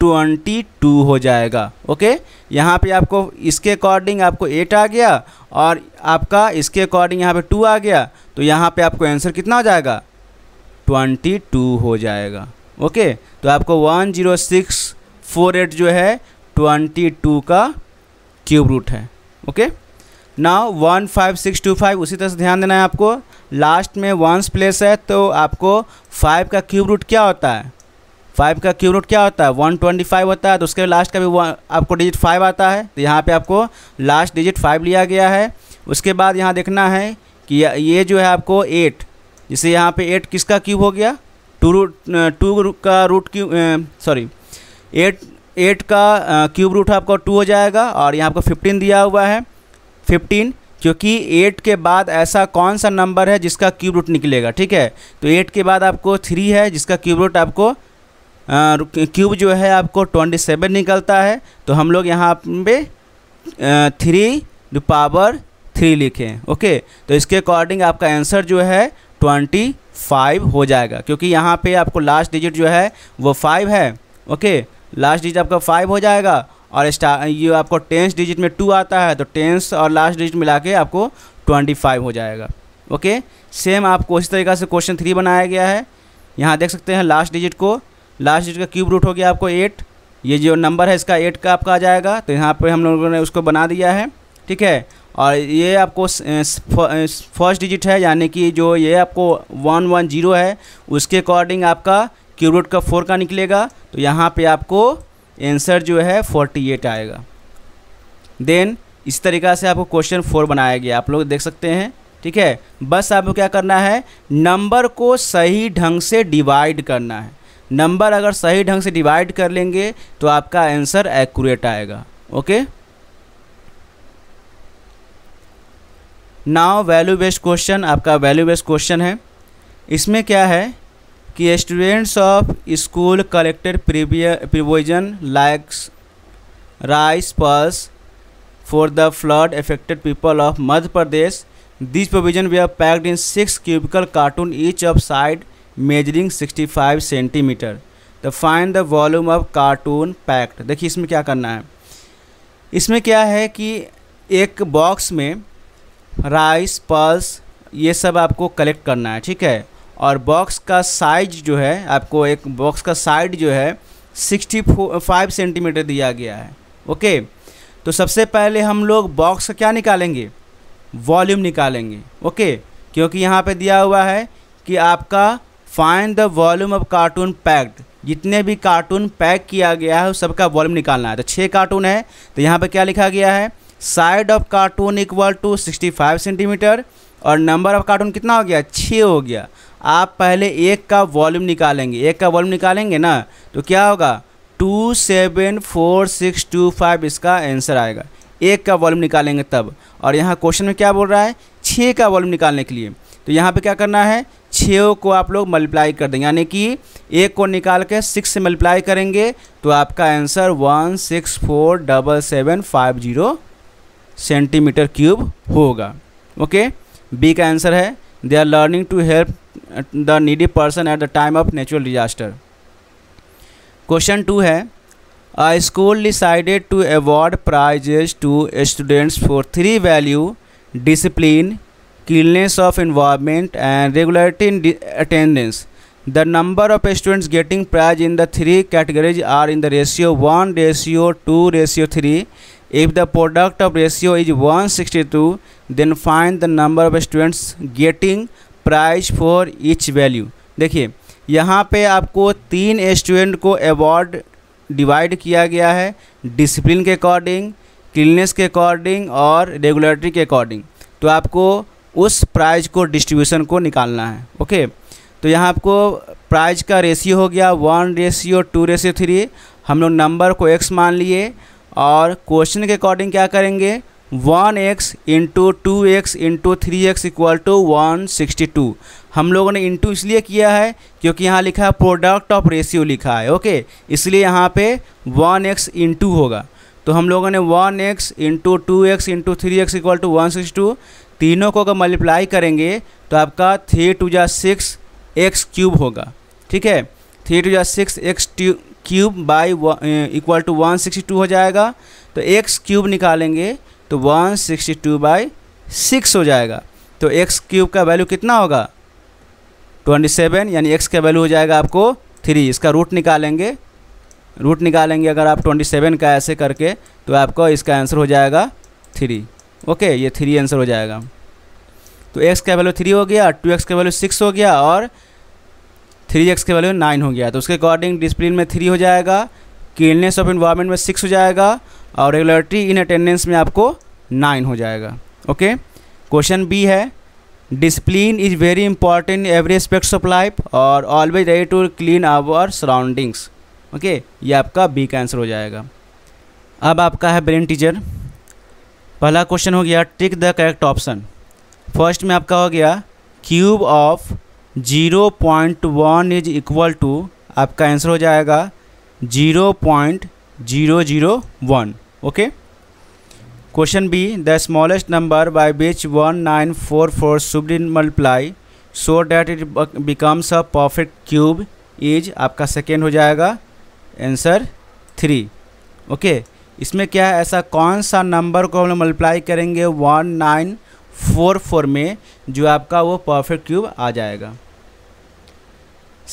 S1: ट्वेंटी टू हो जाएगा ओके यहाँ पे आपको इसके अकॉर्डिंग आपको एट आ गया और आपका इसके अकॉर्डिंग यहाँ पे टू आ गया तो यहाँ पे आपको आंसर कितना हो जाएगा ट्वेंटी टू हो जाएगा ओके तो आपको one zero six four eight जो है ट्वेंटी टू का क्यूब रूट है okay now one five six two five उसी तरह से ध्यान देना है आपको लास्ट में वंस प्लेस है तो आपको फाइव का क्यूब रूट क्या होता है फाइव का क्यूब रूट क्या होता है वन ट्वेंटी फाइव होता है तो उसके लास्ट का भी आपको डिजिट फाइव आता है तो यहाँ पर आपको लास्ट डिजिट फाइव लिया गया है उसके बाद यहाँ देखना है कि ये जो है आपको एट जैसे यहाँ पे एट किसका क्यूब हो गया टू रूट टू का root cube sorry eight eight का क्यूब रूट आपको टू हो जाएगा और यहाँ आपको फिफ्टीन दिया हुआ है फिफ्टीन क्योंकि एट के बाद ऐसा कौन सा नंबर है जिसका क्यूब रूट निकलेगा ठीक है तो एट के बाद आपको थ्री है जिसका क्यूब रूट आपको क्यूब जो है आपको ट्वेंटी सेवन निकलता है तो हम लोग यहाँ पे थ्री टू पावर थ्री लिखें ओके तो इसके अकॉर्डिंग आपका आंसर जो है ट्वेंटी फाइव हो जाएगा क्योंकि यहाँ पे आपको लास्ट डिजिट जो है वो फाइव है ओके लास्ट डिजिट आपका फाइव हो जाएगा और स्टार ये आपको टेंस डिजिट में टू आता है तो टेंस और लास्ट डिजिट मिला के आपको ट्वेंटी फाइव हो जाएगा ओके सेम आपको इसी तरीका से क्वेश्चन थ्री बनाया गया है यहाँ देख सकते हैं लास्ट डिजिट को लास्ट डिजिट का क्यूब रूट हो गया आपको एट ये जो नंबर है इसका एट का आपका आ जाएगा तो यहाँ पर हम लोगों ने उसको बना दिया है ठीक है और ये आपको फर्स्ट डिजिट है यानी कि जो ये आपको वन वन जीरो है उसके अकॉर्डिंग आपका क्यूब रूट का फोर का निकलेगा तो यहाँ पे आपको आंसर जो है फोर्टी एट आएगा देन इस तरीक़ा से आपको क्वेश्चन फोर बनाया गया आप लोग देख सकते हैं ठीक है बस आपको क्या करना है नंबर को सही ढंग से डिवाइड करना है नंबर अगर सही ढंग से डिवाइड कर लेंगे तो आपका आंसर एक्यूरेट आएगा okay now value based question आपका वैल्यू बेस्ड क्वेश्चन है इसमें क्या है कि students of school collected provision likes rice purse for the flood affected people of Madhya Pradesh this provision we are packed in six cubical carton each of side measuring 65 centimetre the find the volume of carton packed देखिए इसमें क्या करना है इसमें क्या है कि एक बॉक्स में राइस पल्स ये सब आपको कलेक्ट करना है ठीक है और बॉक्स का साइज जो है आपको एक बॉक्स का साइड जो है सिक्सटी फाइव सेंटीमीटर दिया गया है ओके तो सबसे पहले हम लोग बॉक्स का क्या निकालेंगे वॉल्यूम निकालेंगे ओके क्योंकि यहाँ पे दिया हुआ है कि आपका find the volume of carton packed जितने भी कार्टून पैक किया गया है उस सबका वॉल्यूम निकालना है तो छः कार्टून है तो यहाँ पर क्या लिखा गया है side of carton equal to 65 centimetre और नंबर ऑफ कार्टून कितना हो गया छः हो गया आप पहले एक का वॉल्यूम निकालेंगे एक का वॉल्यूम निकालेंगे ना तो क्या होगा two seven four six two five इसका आंसर आएगा एक का वॉल्यूम निकालेंगे तब और यहाँ क्वेश्चन में क्या बोल रहा है छः का वॉल्यूम निकालने के लिए तो यहाँ पे क्या करना है छः को आप लोग मल्टीप्लाई कर देंगे यानी कि एक को निकाल के सिक्स से मल्टीप्लाई करेंगे तो आपका answer one six four double seven five zero centimetre cube होगा ओके बी का आंसर है they are learning to help the needy person at the time of natural disaster question 2 A school decided to award prizes to students for three value discipline cleanliness of environment and regularity in attendance the number of students getting prize in the three categories are in the ratio 1 ratio 2 ratio 3 if the product of ratio is 162 then find the number of students getting prize for each value देखिए यहाँ पे आपको तीन student को award divide किया गया है discipline के अकॉर्डिंग क्लीननेस के अकॉर्डिंग और रेगुलेटरी के अकॉर्डिंग तो आपको उस प्राइज को डिस्ट्रीब्यूशन को निकालना है ओके तो यहाँ आपको प्राइज का रेशियो हो गया one ratio two ratio three हम लोग नंबर को एक्स मान लिए और क्वेश्चन के अकॉर्डिंग क्या करेंगे one x into two x into three x equal to one sixty two हम लोगों ने इंटू इसलिए किया है क्योंकि यहाँ लिखा है प्रोडक्ट ऑफ रेशियो लिखा है ओके इसलिए यहाँ पे वन एक्स इंटू होगा तो हम लोगों ने one x into two x into three x equal to one sixty two तीनों को अगर मल्टीप्लाई करेंगे तो आपका थ्री टू जा सिक्स एक्स क्यूब होगा ठीक है थ्री टू जा six x cube by equal to one sixty two हो जाएगा तो एक्स क्यूब निकालेंगे तो 162 सिक्सटी टू बाई सिक्स हो जाएगा तो एक्स क्यूब का वैल्यू कितना होगा 27 यानी एक्स का वैल्यू हो जाएगा आपको थ्री इसका रूट निकालेंगे रूट निकालेंगे अगर आप 27 का ऐसे करके तो आपका इसका आंसर हो जाएगा थ्री ओके ये थ्री आंसर हो जाएगा तो एक्स का वैल्यू थ्री हो गया टू एक्स का वैल्यू सिक्स हो गया और थ्री एक्स का वैल्यू नाइन हो गया तो उसके अकॉर्डिंग डिस्प्लिन में थ्री हो जाएगा क्लीननेस ऑफ इन्वायरमेंट में सिक्स हो जाएगा और रेगुलरिटी इन अटेंडेंस में आपको नाइन हो जाएगा ओके क्वेश्चन बी है discipline is very important every aspects of life और always ready to clean our surroundings okay ये आपका बी का आंसर हो जाएगा अब आपका है ब्रेन टीचर पहला क्वेश्चन हो गया tick the correct option first में आपका हो गया cube of zero point one is equal to आपका आंसर हो जाएगा zero point zero zero one okay question B the smallest number by which one nine four four should multiply so that it becomes a perfect cube is आपका second हो जाएगा answer three okay इसमें क्या है ऐसा कौन सा number को हम लोग मल्टीप्लाई करेंगे वन नाइन फोर फोर में जो आपका वो परफेक्ट क्यूब आ जाएगा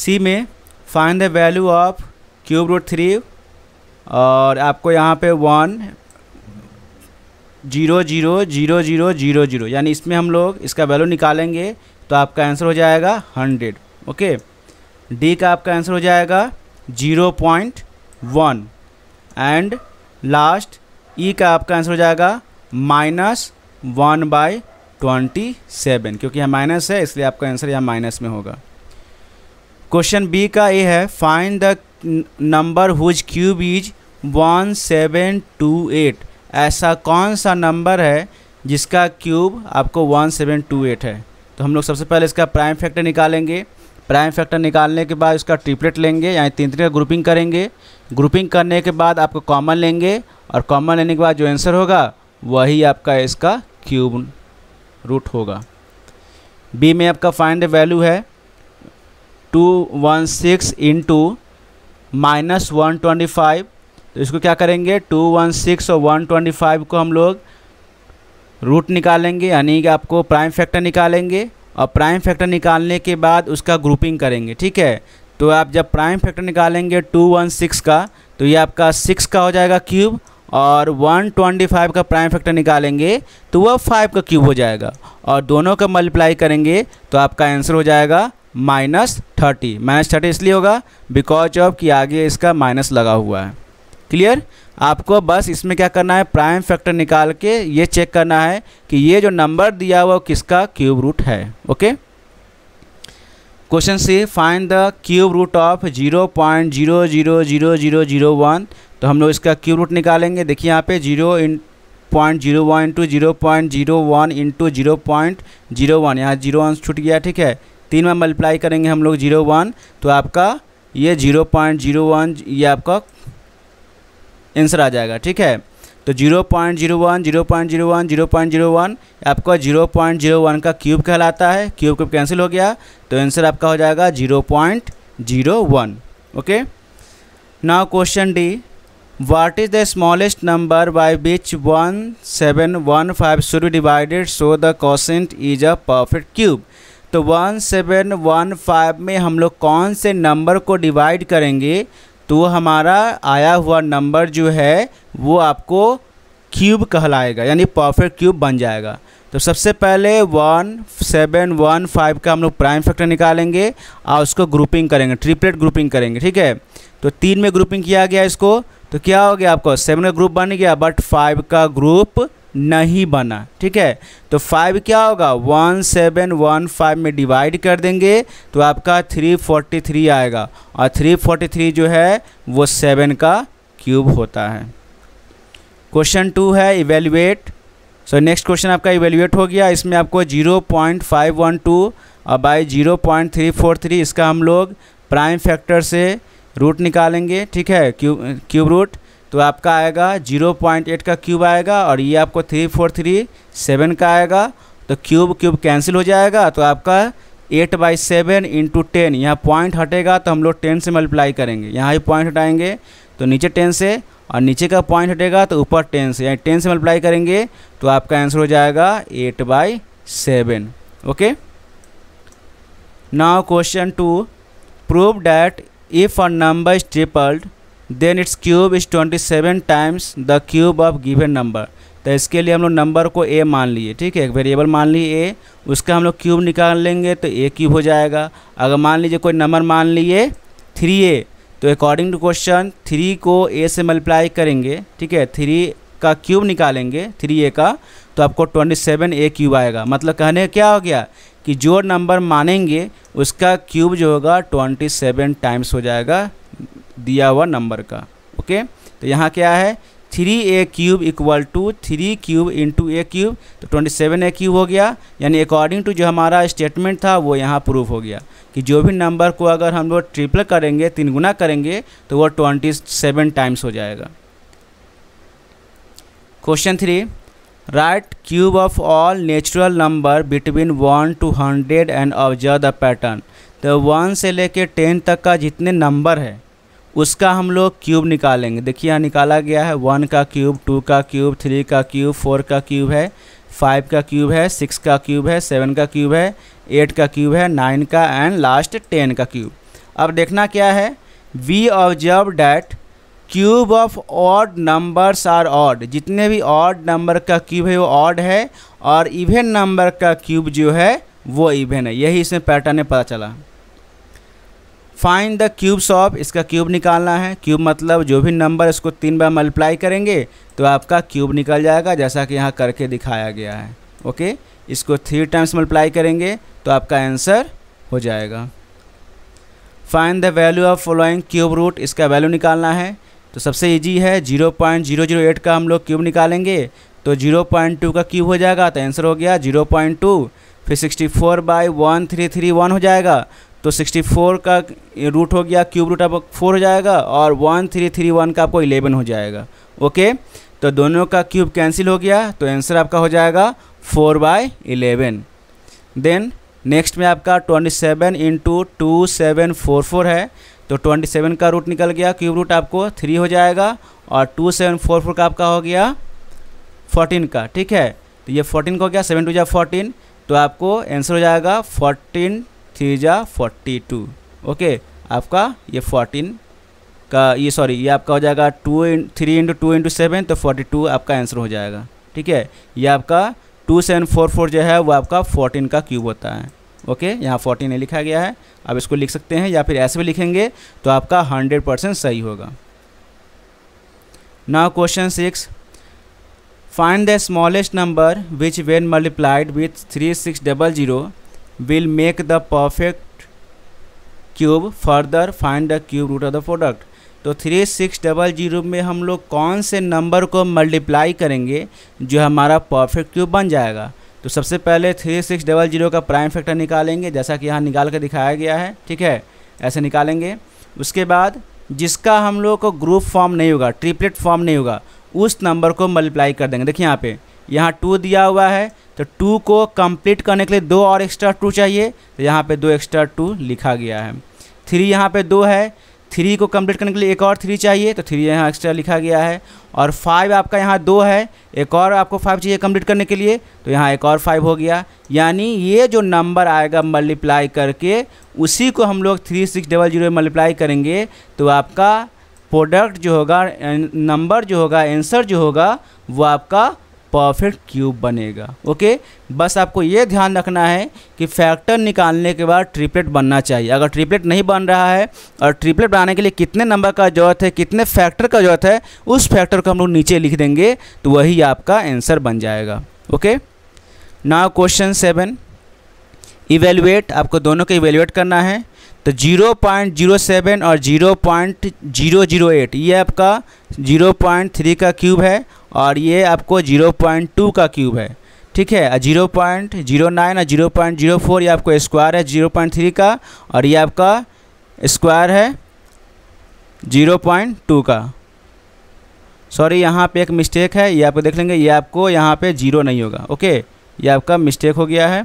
S1: सी में find the value of cube root three और आपको यहाँ पे one zero zero zero zero zero zero यानी इसमें हम लोग इसका वैल्यू निकालेंगे तो आपका आंसर हो जाएगा हंड्रेड ओके डी का आपका आंसर हो जाएगा zero point one and last E का आपका आंसर हो जाएगा minus one by twenty seven क्योंकि यहाँ माइनस है इसलिए आपका आंसर यहाँ माइनस में होगा क्वेश्चन बी का ए है find the number whose cube is one seven two eight ऐसा कौन सा नंबर है जिसका क्यूब आपको वन सेवन टू एट है तो हम लोग सबसे पहले इसका प्राइम फैक्टर निकालेंगे प्राइम फैक्टर निकालने के बाद इसका ट्रिपलेट लेंगे यानी तीन तीन का ग्रुपिंग करेंगे ग्रुपिंग करने के बाद आपको कॉमन लेंगे और कॉमन लेने के बाद जो आंसर होगा वही आपका इसका क्यूब रूट होगा बी में आपका फाइंड वैल्यू है two one six into minus one twenty five तो इसको क्या करेंगे टू वन सिक्स और वन ट्वेंटी फाइव को हम लोग रूट निकालेंगे यानी कि आपको प्राइम फैक्टर निकालेंगे और प्राइम फैक्टर निकालने के बाद उसका ग्रुपिंग करेंगे ठीक है तो आप जब प्राइम फैक्टर निकालेंगे टू वन सिक्स का तो ये आपका सिक्स का हो जाएगा क्यूब और वन ट्वेंटी फाइव का प्राइम फैक्टर निकालेंगे तो वह फाइव का क्यूब हो जाएगा और दोनों का मल्टीप्लाई करेंगे तो आपका आंसर हो जाएगा माइनस थर्टी माइनस थर्टी इसलिए होगा बिकॉज ऑफ कि आगे इसका माइनस लगा हुआ है क्लियर आपको बस इसमें क्या करना है प्राइम फैक्टर निकाल के ये चेक करना है कि ये जो नंबर दिया हुआ किसका क्यूब रूट है okay question C find the cube root of zero point zero zero zero zero zero one तो हम लोग इसका क्यूब रूट निकालेंगे देखिए यहाँ पे जीरो इन point zero one into zero point zero one into zero point zero one यहाँ जीरो वन छूट गया ठीक है तीन में मल्टीप्लाई करेंगे हम लोग जीरो वन तो आपका ये जीरो पॉइंट जीरो वन ये आपका आंसर आ जाएगा ठीक है तो zero point zero one zero point zero one zero point zero one आपका जीरो पॉइंट जीरो वन का क्यूब कहलाता है क्यूब क्यूब कैंसिल हो गया तो आंसर आपका हो जाएगा zero point zero one okay now question D what is the smallest number by which one seven one five should be divided so the quotient is a perfect cube तो one seven one five में हम लोग कौन से number को divide करेंगे तो हमारा आया हुआ नंबर जो है वो आपको क्यूब कहलाएगा यानी परफेक्ट क्यूब बन जाएगा तो सबसे पहले वन सेवन वन फाइव का हम लोग प्राइम फैक्टर निकालेंगे और उसको ग्रुपिंग करेंगे ट्रिपलेट ग्रुपिंग करेंगे ठीक है तो तीन में ग्रुपिंग किया गया इसको तो क्या हो गया आपको सेवन का ग्रुप बन गया बट फाइव का ग्रुप नहीं बना ठीक है तो फाइव क्या होगा वन सेवन वन फाइव में डिवाइड कर देंगे तो आपका थ्री फोर्टी थ्री आएगा और थ्री फोर्टी थ्री जो है वो सेवन का क्यूब होता है क्वेश्चन टू है इवेल्युएट सो नेक्स्ट क्वेश्चन आपका इवेल्युएट हो गया इसमें आपको zero point five one two और by zero point three four three इसका हम लोग प्राइम फैक्टर से रूट निकालेंगे ठीक है क्यूब क्यूब रूट तो आपका आएगा जीरो पॉइंट एट का क्यूब आएगा और ये आपको थ्री फोर थ्री सेवन का आएगा तो क्यूब क्यूब कैंसिल हो जाएगा तो आपका eight by seven into ten यहाँ पॉइंट हटेगा तो हम लोग टेन से मल्टीप्लाई करेंगे यहाँ ही पॉइंट हटाएंगे तो नीचे टेन से और नीचे का पॉइंट हटेगा तो ऊपर टेन से यानी टेन से मल्टीप्लाई करेंगे तो आपका आंसर हो जाएगा eight by seven okay now question to prove that if a number is tripled then its cube is twenty seven times the cube of given number तो इसके लिए हम लोग नंबर को ए मान लिए ठीक है एक वेरिएबल मान लिए ए उसका हम लोग क्यूब निकाल लेंगे तो ए क्यूब हो जाएगा अगर मान लीजिए कोई नंबर मान लिए थ्री ए तो अकॉर्डिंग टू क्वेश्चन थ्री को ए से मल्टीप्लाई करेंगे ठीक है थ्री का क्यूब निकालेंगे थ्री ए का तो आपको ट्वेंटी सेवन ए क्यूब आएगा मतलब कहने क्या हो गया कि जो नंबर मानेंगे उसका क्यूब जो होगा ट्वेंटी सेवन टाइम्स हो जाएगा दिया हुआ नंबर का ओके तो यहाँ क्या है three A cube equal to three cube into A cube तो ट्वेंटी सेवन ए क्यूब हो गया यानी अकॉर्डिंग टू जो हमारा स्टेटमेंट था वो यहाँ प्रूव हो गया कि जो भी नंबर को अगर हम लोग ट्रिपल करेंगे तीन गुना करेंगे तो वो ट्वेंटी सेवन टाइम्स हो जाएगा question three write cube of all natural number between one two hundred and observe the pattern तो वन से लेकर टेन तक का जितने नंबर है उसका हम लोग क्यूब निकालेंगे देखिए यहाँ निकाला गया है वन का क्यूब टू का क्यूब थ्री का क्यूब फोर का क्यूब है फाइव का क्यूब है सिक्स का क्यूब है सेवन का क्यूब है एट का क्यूब है नाइन का एंड लास्ट टेन का क्यूब अब देखना क्या है we observe that cube of odd numbers are odd जितने भी ऑड नंबर का क्यूब है वो ऑड है और इवेन नंबर का क्यूब जो है वो इवेन है यही इसमें पैटर्न पता चला फाइन द क्यूब्स ऑफ इसका क्यूब निकालना है क्यूब मतलब जो भी नंबर इसको तीन बार मल्टीप्लाई करेंगे तो आपका क्यूब निकल जाएगा जैसा कि यहाँ करके दिखाया गया है ओके इसको थ्री टाइम्स मल्टीप्लाई करेंगे तो आपका आंसर हो जाएगा find the value of following cube root इसका वैल्यू निकालना है तो सबसे ईजी है zero point zero zero eight का हम लोग क्यूब निकालेंगे तो जीरो पॉइंट टू का क्यूब हो जाएगा तो आंसर हो गया जीरो पॉइंट टू फिर sixty four by one three three one हो जाएगा तो 64 का रूट हो गया क्यूब रूट अब फोर हो जाएगा और वन थ्री थ्री वन का आपको इलेवन हो जाएगा ओके तो दोनों का क्यूब कैंसिल हो गया तो आंसर आपका हो जाएगा four by eleven then next में आपका twenty seven into two seven four four है तो ट्वेंटी सेवन का रूट निकल गया क्यूब रूट आपको थ्री हो जाएगा और टू सेवन फोर फोर का आपका हो गया फोर्टीन का ठीक है तो ये फोर्टीन का हो गया सेवन टू जा फोर्टीन तो आपको आंसर हो जाएगा फोर्टीन थ्री जा फोर्टी टू ओके आपका ये फोर्टीन का ये सॉरी ये आपका हो जाएगा two three into two into seven तो फोर्टी टू आपका आंसर हो जाएगा ठीक है ये आपका टू सेवन फोर फोर जो है वो आपका फोर्टीन का क्यूब होता है ओके यहाँ फोर्टीन लिखा गया है आप इसको लिख सकते हैं या फिर ऐसे भी लिखेंगे तो आपका हंड्रेड परसेंट सही होगा now question six find the smallest number which when multiplied with three six double zero will make the perfect cube further find the cube root of the product तो थ्री सिक्स डबल जीरो में हम लोग कौन से number को multiply करेंगे जो हमारा परफेक्ट क्यूब बन जाएगा तो सबसे पहले थ्री सिक्स डबल जीरो का प्राइम फैक्टर निकालेंगे जैसा कि यहाँ निकाल कर दिखाया गया है ठीक है ऐसे निकालेंगे उसके बाद जिसका हम लोग को ग्रुप फॉर्म नहीं होगा ट्रिपलेट फॉर्म नहीं होगा उस नंबर को मल्टीप्लाई कर देंगे देखिए यहाँ पे यहाँ टू दिया हुआ है तो टू को कंप्लीट करने के लिए दो और एक्स्ट्रा टू चाहिए तो यहाँ पे दो एक्स्ट्रा टू लिखा गया है थ्री यहाँ पे दो है थ्री को कंप्लीट करने के लिए एक और थ्री चाहिए तो थ्री यहाँ एक्स्ट्रा लिखा गया है और फाइव आपका यहाँ दो है एक और आपको फाइव चाहिए कंप्लीट करने के लिए तो यहाँ एक और फाइव हो गया यानी ये जो नंबर आएगा मल्टीप्लाई करके उसी को हम लोग three six double zero multiply करेंगे तो आपका प्रोडक्ट जो होगा नंबर जो होगा एंसर जो होगा वो आपका परफेक्ट क्यूब बनेगा ओके बस आपको ये ध्यान रखना है कि फैक्टर निकालने के बाद ट्रिपलेट बनना चाहिए अगर ट्रिपलेट नहीं बन रहा है और ट्रिपलेट बनाने के लिए कितने नंबर का ज़रूरत है कितने फैक्टर का ज़रूरत है उस फैक्टर को हम लोग नीचे लिख देंगे तो वही आपका आंसर बन जाएगा okay now question seven evaluate आपको दोनों को इवेलुएट करना है तो 0.07 और 0.008 ये आपका 0.3 का क्यूब है और ये आपको जीरो पॉइंट टू का क्यूब है ठीक है जीरो पॉइंट जीरो नाइन और जीरो पॉइंट जीरो फोर ये आपको स्क्वायर है जीरो पॉइंट थ्री का और ये आपका स्क्वायर है जीरो पॉइंट टू का सॉरी यहाँ पे एक मिस्टेक है ये आप देख लेंगे ये आपको यहाँ पे जीरो नहीं होगा ओके ये आपका मिस्टेक हो गया है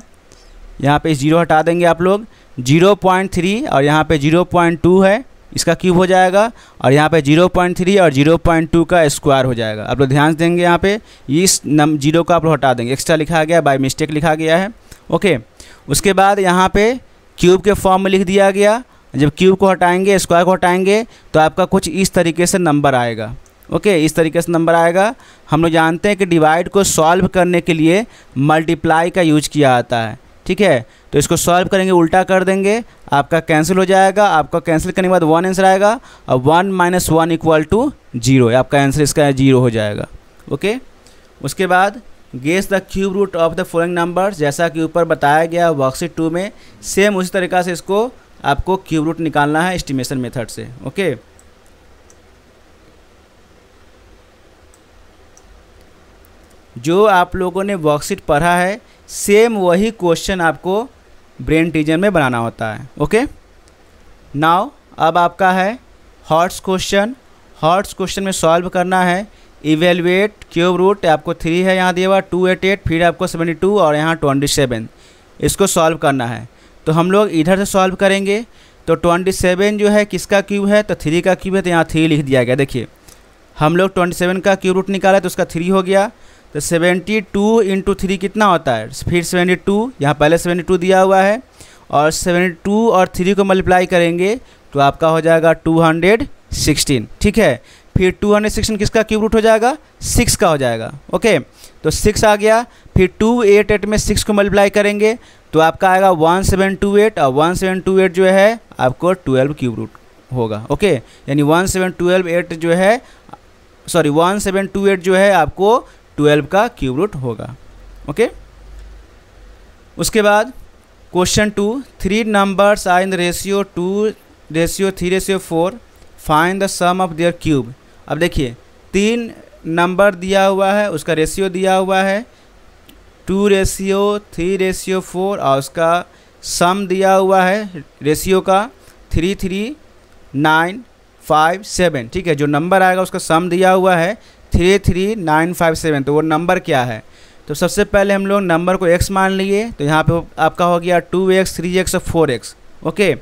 S1: यहाँ पे जीरो हटा देंगे आप लोग जीरो पॉइंट थ्री और यहाँ पे जीरो पॉइंट टू है इसका क्यूब हो जाएगा और यहाँ पे 0.3 और 0.2 का स्क्वायर हो जाएगा आप लोग ध्यान देंगे यहाँ पे इस नम जीरो को आप लोग हटा देंगे एक्स्ट्रा लिखा गया बाई मिस्टेक लिखा गया है ओके उसके बाद यहाँ पे क्यूब के फॉर्म में लिख दिया गया जब क्यूब को हटाएंगे स्क्वायर को हटाएंगे तो आपका कुछ इस तरीके से नंबर आएगा ओके इस तरीके से नंबर आएगा हम लोग जानते हैं कि डिवाइड को सॉल्व करने के लिए मल्टीप्लाई का यूज किया जाता है ठीक है तो इसको सॉल्व करेंगे उल्टा कर देंगे आपका कैंसिल हो जाएगा आपका कैंसिल करने के बाद वन आंसर आएगा और one minus one equal to zero आपका आंसर इसका जीरो हो जाएगा ओके उसके बाद guess the cube root of the following number जैसा कि ऊपर बताया गया वर्कशीट टू में सेम उसी तरीका से इसको आपको क्यूब रूट निकालना है एस्टिमेशन मेथड से ओके जो आप लोगों ने वर्कशीट पढ़ा है सेम वही क्वेश्चन आपको ब्रेन टीजर में बनाना होता है ओके नाव अब आपका है हॉट्स क्वेश्चन हॉट्स क्वेश्चन में सॉल्व करना है इवेलुएट क्यूब रूट आपको थ्री है यहाँ दिया हुआ टू एट एट फिर आपको सेवेंटी टू और यहाँ ट्वेंटी सेवन इसको सॉल्व करना है तो हम लोग इधर से सॉल्व करेंगे तो ट्वेंटी सेवन जो है किसका क्यूब है तो थ्री का क्यूब है तो यहाँ थ्री लिख दिया गया देखिए हम लोग ट्वेंटी सेवन का क्यूब रूट निकाला तो उसका थ्री हो गया तो 72 टू इंटू थ्री कितना होता है फिर 72 टू यहाँ पहले 72 दिया हुआ है और 72 और थ्री को मल्टीप्लाई करेंगे तो आपका हो जाएगा 216 ठीक है फिर 216 किसका क्यूब रूट हो जाएगा सिक्स का हो जाएगा ओके तो सिक्स आ गया फिर टू एट एट में सिक्स को मल्टीप्लाई करेंगे तो आपका आएगा वन सेवन टू एट और वन सेवन टू एट जो है आपको ट्वेल्व क्यूब रूट होगा ओके यानी वन सेवन ट्वेल्व एट जो है sorry one seven two eight जो है आपको ट्वेल्व का क्यूब रूट होगा ओके उसके बाद question two three numbers are in the ratio two ratio three ratio four find the sum of their cube अब देखिए तीन नंबर दिया हुआ है उसका रेशियो दिया हुआ है two ratio three ratio four और उसका सम दिया हुआ है रेशियो का three three nine five seven ठीक है जो नंबर आएगा उसका सम दिया हुआ है three three nine five seven तो वो नंबर क्या है तो सबसे पहले हम लोग नंबर को एक्स मान लिए तो यहाँ पे आपका हो गया टू एक्स थ्री एक्स और फोर एक्स ओके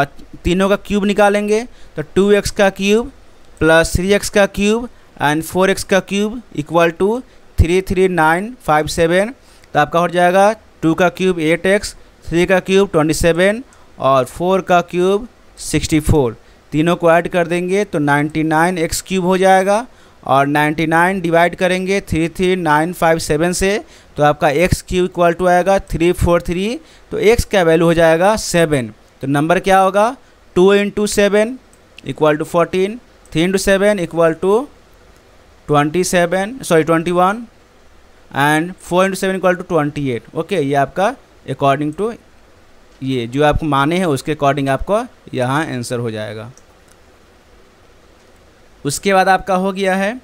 S1: और तीनों का क्यूब निकालेंगे तो टू एक्स का क्यूब प्लस थ्री एक्स का क्यूब एंड फोर एक्स का cube equal to three three nine five seven तो आपका हो जाएगा टू का क्यूब एट एक्स थ्री का क्यूब ट्वेंटी सेवन और फोर का क्यूब सिक्सटी फोर तीनों को ऐड कर देंगे तो नाइन्टी नाइन एक्स क्यूब हो जाएगा और 99 डिवाइड करेंगे 33957 से तो आपका एक्स क्यू इक्वल टू आएगा 343 तो एक्स का वैल्यू हो जाएगा 7 तो नंबर क्या होगा 2 into seven equal to fourteen three into seven equal to twenty seven sorry twenty one and four into seven equal to twenty eight okay ये आपका अकॉर्डिंग टू ये जो आपको माने हैं उसके अकॉर्डिंग आपको यहाँ आंसर हो जाएगा उसके बाद आपका हो गया है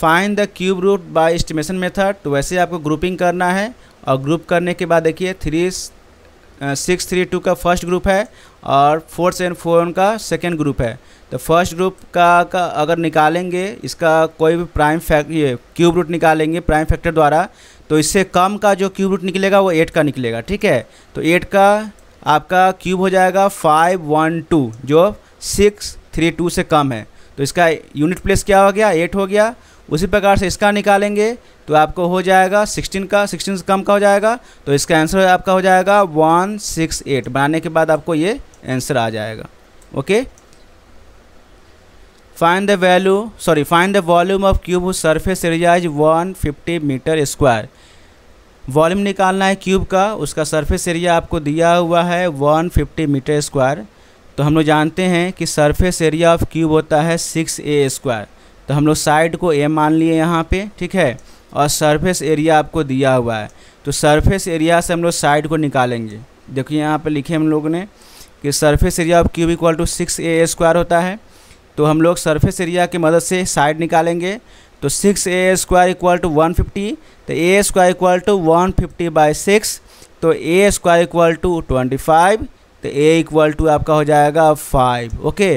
S1: find the cube root by estimation method तो वैसे आपको ग्रुपिंग करना है और ग्रुप करने के बाद देखिए थ्री सिक्स थ्री टू का फर्स्ट ग्रुप है और फोर सेवन फोर का सेकेंड ग्रुप है तो फर्स्ट ग्रुप का, का अगर निकालेंगे इसका कोई भी प्राइम फैक्ट ये क्यूब रूट निकालेंगे प्राइम फैक्टर द्वारा तो इससे कम का जो क्यूब रूट निकलेगा वो एट का निकलेगा ठीक है तो एट का आपका क्यूब हो जाएगा फाइव वन टू जो सिक्स थ्री टू से कम है तो इसका यूनिट प्लेस क्या हो गया एट हो गया उसी प्रकार से इसका निकालेंगे तो आपको हो जाएगा सिक्सटीन का सिक्सटीन से कम का हो जाएगा तो इसका आंसर आपका हो जाएगा वन सिक्स एट बनाने के बाद आपको ये आंसर आ जाएगा okay find the value sorry find the volume of cube surface area is one fifty meter square volume निकालना है क्यूब का उसका सरफेस एरिया आपको दिया हुआ है वन फिफ्टी मीटर स्क्वायर तो हम लोग जानते हैं कि सरफेस एरिया ऑफ क्यूब होता है सिक्स ए स्क्वायर तो हम लोग साइड को ए मान लिए यहाँ पे ठीक है और सरफेस एरिया आपको दिया हुआ है तो सरफेस एरिया से हम लोग साइड को निकालेंगे देखिए यहाँ पे लिखे हम लोग ने कि surface area of cube equal to six a square होता है तो हम लोग सरफेस एरिया की मदद से साइड निकालेंगे तो six a square equal to one fifty तो a square equal to one fifty by six तो a square equal to twenty five तो ए इक्वल टू आपका हो जाएगा five okay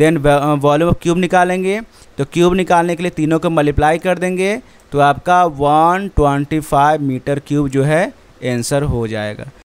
S1: then volume of cube निकालेंगे तो क्यूब निकालने के लिए तीनों को मल्टीप्लाई कर देंगे तो आपका one twenty five meter cube जो है आंसर हो जाएगा